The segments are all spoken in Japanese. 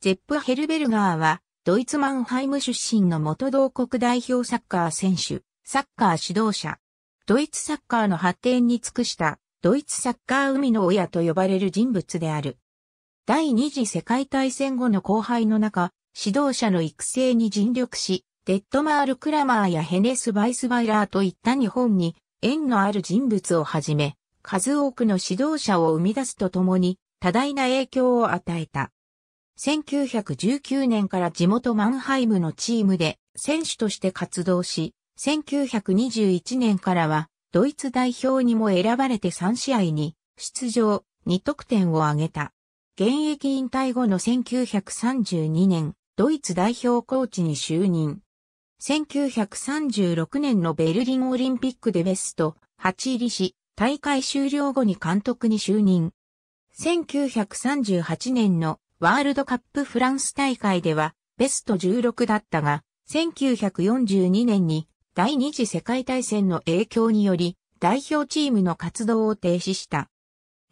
ゼップ・ヘルベルガーは、ドイツマンハイム出身の元同国代表サッカー選手、サッカー指導者。ドイツサッカーの発展に尽くした、ドイツサッカー海の親と呼ばれる人物である。第二次世界大戦後の後輩の中、指導者の育成に尽力し、デッドマール・クラマーやヘネス・バイスバイラーといった日本に縁のある人物をはじめ、数多くの指導者を生み出すとともに、多大な影響を与えた。1919年から地元マンハイムのチームで選手として活動し、1921年からはドイツ代表にも選ばれて3試合に出場、2得点を挙げた。現役引退後の1932年、ドイツ代表コーチに就任。1936年のベルリンオリンピックでベスト8入りし、大会終了後に監督に就任。1938年のワールドカップフランス大会ではベスト16だったが、1942年に第二次世界大戦の影響により代表チームの活動を停止した。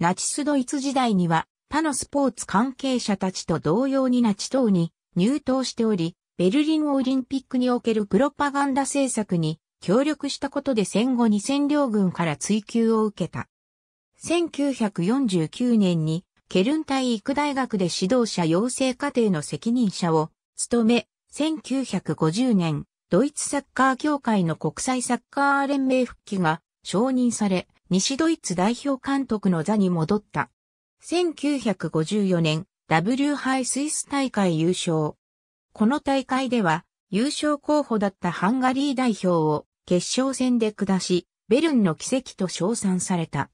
ナチスドイツ時代には他のスポーツ関係者たちと同様にナチ党に入党しており、ベルリンオリンピックにおけるプロパガンダ政策に協力したことで戦後に占領軍から追及を受けた。1949年にケルン体育大学で指導者養成課程の責任者を務め、1950年、ドイツサッカー協会の国際サッカー連盟復帰が承認され、西ドイツ代表監督の座に戻った。1954年、W 杯スイス大会優勝。この大会では、優勝候補だったハンガリー代表を決勝戦で下し、ベルンの奇跡と称賛された。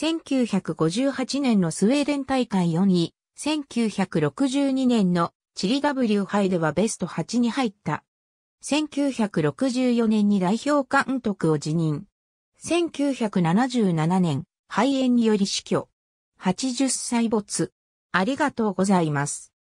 1958年のスウェーデン大会4位、1962年のチリ W 杯ではベスト8に入った。1964年に代表監督を辞任。1977年、肺炎により死去。80歳没。ありがとうございます。